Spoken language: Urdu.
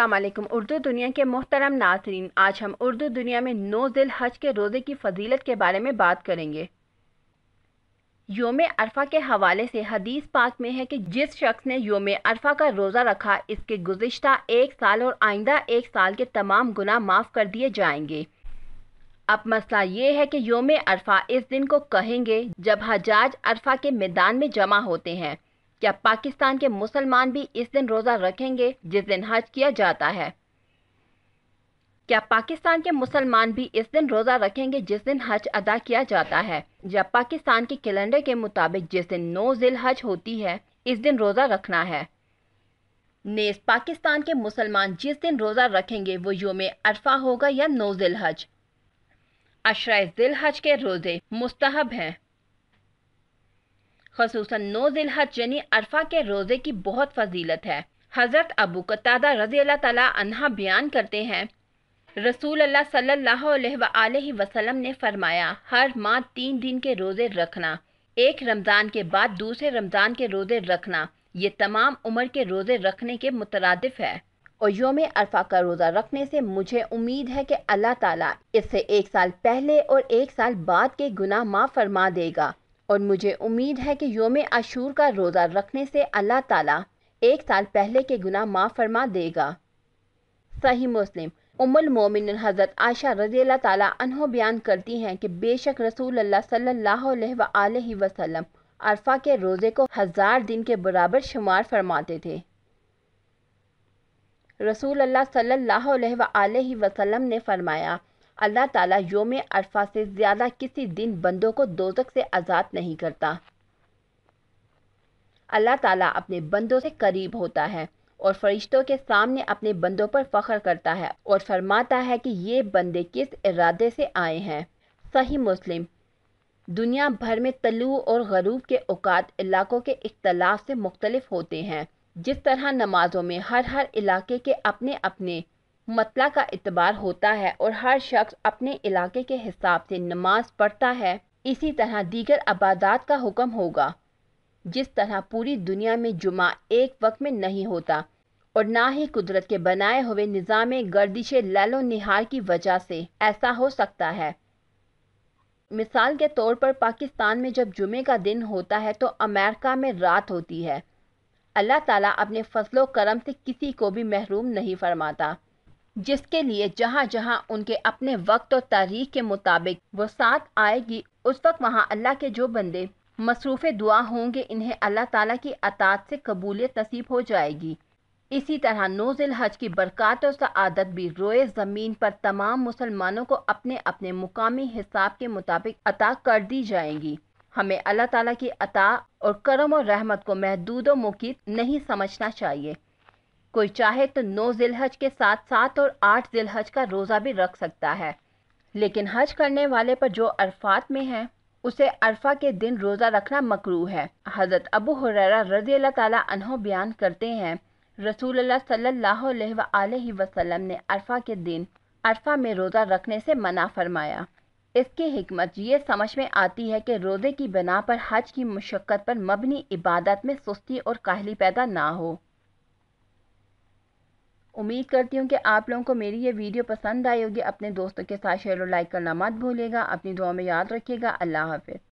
السلام علیکم اردو دنیا کے محترم ناظرین آج ہم اردو دنیا میں نو ذیل حج کے روزے کی فضیلت کے بارے میں بات کریں گے یوم عرفہ کے حوالے سے حدیث پاک میں ہے کہ جس شخص نے یوم عرفہ کا روزہ رکھا اس کے گزشتہ ایک سال اور آئندہ ایک سال کے تمام گناہ معاف کر دیے جائیں گے اب مسئلہ یہ ہے کہ یوم عرفہ اس دن کو کہیں گے جب حجاج عرفہ کے میدان میں جمع ہوتے ہیں کیا پاکستان کے مسلمان بھی اس دن روزہ رکھیں گے جس دن حج کیا جاتا ہے کیا پاکستان کے مسلمان بھی اس دن روزہ رکھیں گے جس دن حج ادا کیا جاتا ہے یا پاکستان کے کیلنڈر کے مطابق جس دن نو ذیل حج ہوتی ہے اس دن روزہ رکھنا ہے نیز پاکستان کے مسلمان جس دن روزہ رکھیں گے وہ یوم عرفہ ہوگا یا نو ذی الحج اشر ذیل حج کے روزے مستحب ہیں خصوصاً ذی الحج یعنی عرفہ کے روزے کی بہت فضیلت ہے حضرت ابو قطادہ رضی اللہ تعالیٰ عنہ بیان کرتے ہیں رسول اللہ صلی اللہ علیہ وآلہ وسلم نے فرمایا ہر ماہ تین دن کے روزے رکھنا ایک رمضان کے بعد دوسرے رمضان کے روزے رکھنا یہ تمام عمر کے روزے رکھنے کے مترادف ہے اور یوم عرفہ کا روزہ رکھنے سے مجھے امید ہے کہ اللہ تعالیٰ اس سے ایک سال پہلے اور ایک سال بعد کے گناہ ماں فرما دے گا اور مجھے امید ہے کہ یوم عاشور کا روزہ رکھنے سے اللہ تعالیٰ ایک سال پہلے کے گناہ فرما دے گا صحیح مسلم ام المومن حضرت عائشہ رضی اللہ تعالیٰ انہوں بیان کرتی ہیں کہ بے شک رسول اللہ صلی اللہ علیہ وآلہ وسلم عرفہ کے روزے کو ہزار دن کے برابر شمار فرماتے تھے رسول اللہ صلی اللہ علیہ وآلہ وسلم نے فرمایا اللہ تعالیٰ یوم عرفہ سے زیادہ کسی دن بندوں کو دوزک سے آزاد نہیں کرتا اللہ تعالیٰ اپنے بندوں سے قریب ہوتا ہے اور فرشتوں کے سامنے اپنے بندوں پر فخر کرتا ہے اور فرماتا ہے کہ یہ بندے کس ارادے سے آئے ہیں صحیح مسلم دنیا بھر میں طلوع اور غروب کے اوقات علاقوں کے اختلاف سے مختلف ہوتے ہیں جس طرح نمازوں میں ہر ہر علاقے کے اپنے اپنے مطلع کا اعتبار ہوتا ہے اور ہر شخص اپنے علاقے کے حساب سے نماز پڑھتا ہے اسی طرح دیگر عبادات کا حکم ہوگا جس طرح پوری دنیا میں جمعہ ایک وقت میں نہیں ہوتا اور نہ ہی قدرت کے بنائے ہوئے نظام گردش لیل و نہار کی وجہ سے ایسا ہو سکتا ہے مثال کے طور پر پاکستان میں جب جمعے کا دن ہوتا ہے تو امریکہ میں رات ہوتی ہے اللہ تعالیٰ اپنے فصل و کرم سے کسی کو بھی محروم نہیں فرماتا جس کے لیے جہاں جہاں ان کے اپنے وقت اور تاریخ کے مطابق وہ ساتھ آئے گی اس وقت وہاں اللہ کے جو بندے مصروف دعا ہوں گے انہیں اللہ تعالیٰ کی اطاعت سے قبولیت نصیب ہو جائے گی اسی طرح نوز الحج کی برکات اور سعادت بھی روئے زمین پر تمام مسلمانوں کو اپنے اپنے مقامی حساب کے مطابق عطا کر دی جائیں گی ہمیں اللہ تعالیٰ کی عطا اور کرم اور رحمت کو محدود و مقید نہیں سمجھنا چاہیے کوئی چاہے تو نو ذی الحج کے ساتھ سات اور آٹھ ذیل حج کا روزہ بھی رکھ سکتا ہے لیکن حج کرنے والے پر جو عرفات میں ہیں اسے عرفہ کے دن روزہ رکھنا مکروح ہے حضرت ابو حریرہ رضی اللہ تعالیٰ عنہ بیان کرتے ہیں رسول اللہ صلی اللہ علیہ وآلہ وسلم نے عرفہ کے دن عرفہ میں روزہ رکھنے سے منع فرمایا اس کی حکمت یہ سمجھ میں آتی ہے کہ روزے کی بنا پر حج کی مشقت پر مبنی عبادت میں سستی اور کاہلی پیدا نہ ہو امید کرتی ہوں کہ آپ لوگوں کو میری یہ ویڈیو پسند آئے ہوگی اپنے دوستوں کے ساتھ شیئر اور لائک کرنا مت بھولے گا اپنی دعا میں یاد رکھیے گا اللہ حافظ